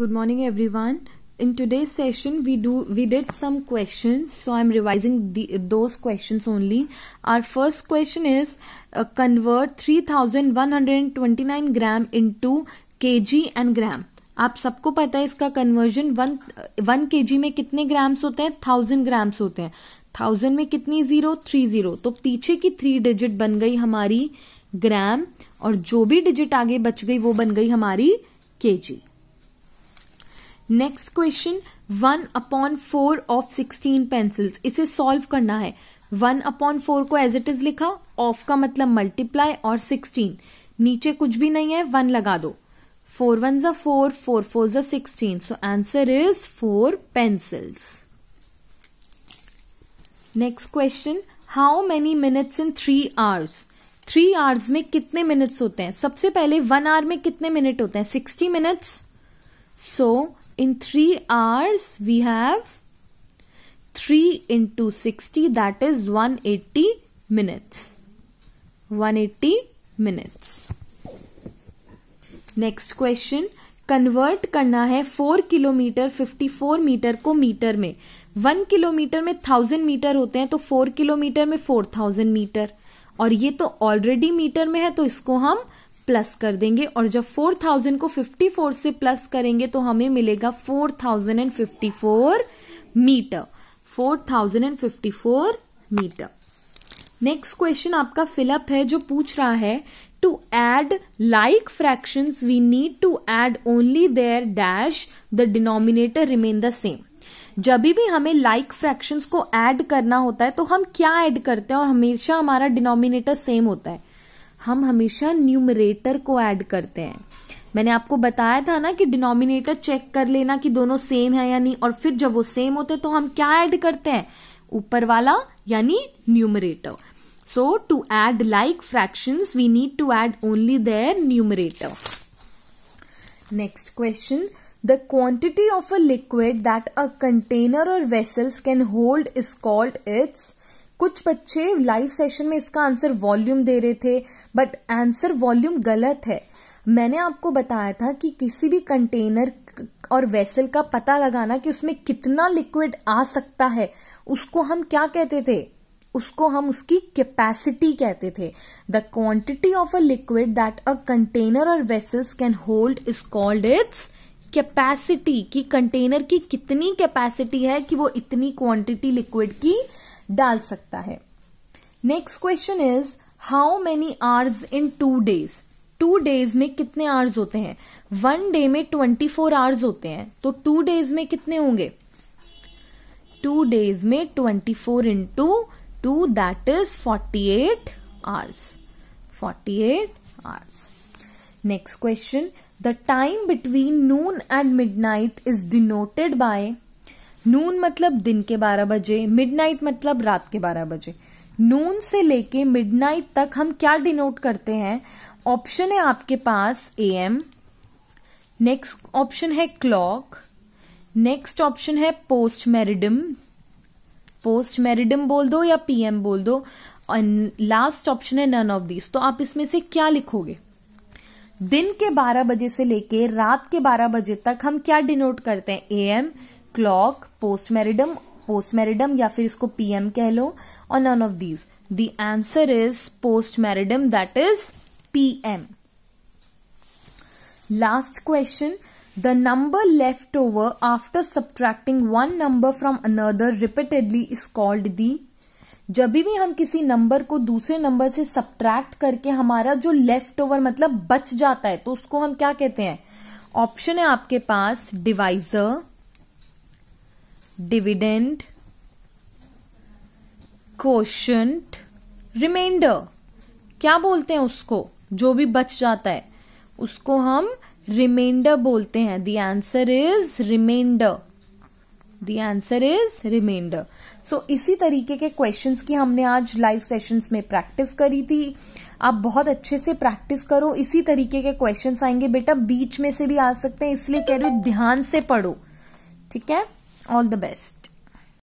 good morning everyone in today's session we do we did some questions so i'm revising the, those questions only our first question is uh, convert 3129 gram into kg and gram आप सबको पता है इसका conversion one one के में कितने grams होते हैं थाउजेंड ग्राम्स होते हैं थाउजेंड में कितनी जीरो थ्री जीरो तो पीछे की थ्री डिजिट बन गई हमारी ग्राम और जो भी डिजिट आगे बच गई वो बन गई हमारी के जी next question one upon four of sixteen pencils इसे सॉल्व करना है वन अपॉन फोर को एज इट इज लिखा ऑफ का मतलब मल्टीप्लाई और सिक्सटीन नीचे कुछ भी नहीं है वन लगा दो फोर वन जो फोर फोर फोर जो sixteen so answer is four pencils next question how many minutes in three hours three hours में कितने मिनट्स होते हैं सबसे पहले वन आवर में कितने मिनट होते हैं sixty minutes so in 3 hours we have 3 into 60 that is 180 minutes 180 minutes next question convert करना है four kilometre fifty four metre को मीटर में वन किलोमीटर में थाउजेंड मीटर होते हैं तो फोर किलोमीटर में फोर थाउजेंड मीटर और ये तो ऑलरेडी मीटर में है तो इसको हम प्लस कर देंगे और जब 4000 को 54 से प्लस करेंगे तो हमें मिलेगा 4054 मीटर 4054 मीटर नेक्स्ट क्वेश्चन आपका फिलअप है जो पूछ रहा है to add like fraction we need to add only their dash the denominator remain the same जब भी हमें लाइक like फ्रैक्शन को एड करना होता है तो हम क्या एड करते हैं और हमेशा हमारा डिनोमिनेटर सेम होता है हम हमेशा न्यूमरेटर को ऐड करते हैं मैंने आपको बताया था ना कि डिनोमिनेटर चेक कर लेना कि दोनों सेम है या नहीं और फिर जब वो सेम होते हैं तो हम क्या ऐड करते हैं ऊपर वाला यानी numerator so to add like fraction we need to add only their numerator next question the quantity of a liquid that a container और vessels can hold is called its कुछ बच्चे लाइव सेशन में इसका answer volume दे रहे थे but answer volume गलत है मैंने आपको बताया था कि किसी भी कंटेनर और वेसल का पता लगाना कि उसमें कितना लिक्विड आ सकता है उसको हम क्या कहते थे उसको हम उसकी कैपेसिटी कहते थे the quantity of a liquid that a container और vessels can hold is called its capacity कि कंटेनर की कितनी कैपेसिटी है कि वो इतनी क्वांटिटी लिक्विड की डाल सकता है next question is how many hours in two days two days में कितने आवर्स होते हैं वन डे में ट्वेंटी फोर आवर्स होते हैं तो टू डेज में कितने होंगे टू डेज में twenty four into two that is forty eight hours forty eight hours next question the time between noon and midnight is denoted by noon मतलब दिन के बारह बजे मिडनाइट मतलब रात के बारह बजे नून से लेके मिडनाइट तक हम क्या डिनोट करते हैं ऑप्शन है आपके पास ए एम नेक्स्ट ऑप्शन है क्लॉक नेक्स्ट ऑप्शन है पोस्ट मेरिडम पोस्ट मेरिडम बोल दो या पीएम बोल दो एंड लास्ट ऑप्शन है नन ऑफ दिस तो आप इसमें से क्या लिखोगे दिन के 12 बजे से लेके रात के 12 बजे तक हम क्या डिनोट करते हैं ए एम क्लॉक पोस्टमेरिडम पोस्टमेरिडम या फिर इसको पीएम कह लो और none of these the answer is post meridiem that is PM last question the number left over after subtracting one number from another repeatedly is called the जब भी हम किसी नंबर को दूसरे नंबर से सब्ट्रैक्ट करके हमारा जो लेफ्ट ओवर मतलब बच जाता है तो उसको हम क्या कहते हैं ऑप्शन है आपके पास डिवाइजर dividend quotient remainder क्या बोलते हैं उसको जो भी बच जाता है उसको हम remainder बोलते हैं the answer is remainder the answer is remainder सो इसी तरीके के क्वेश्चंस की हमने आज लाइव सेशंस में प्रैक्टिस करी थी आप बहुत अच्छे से प्रैक्टिस करो इसी तरीके के क्वेश्चंस आएंगे बेटा बीच में से भी आ सकते हैं इसलिए कह रही हूं ध्यान से पढ़ो ठीक है All the best.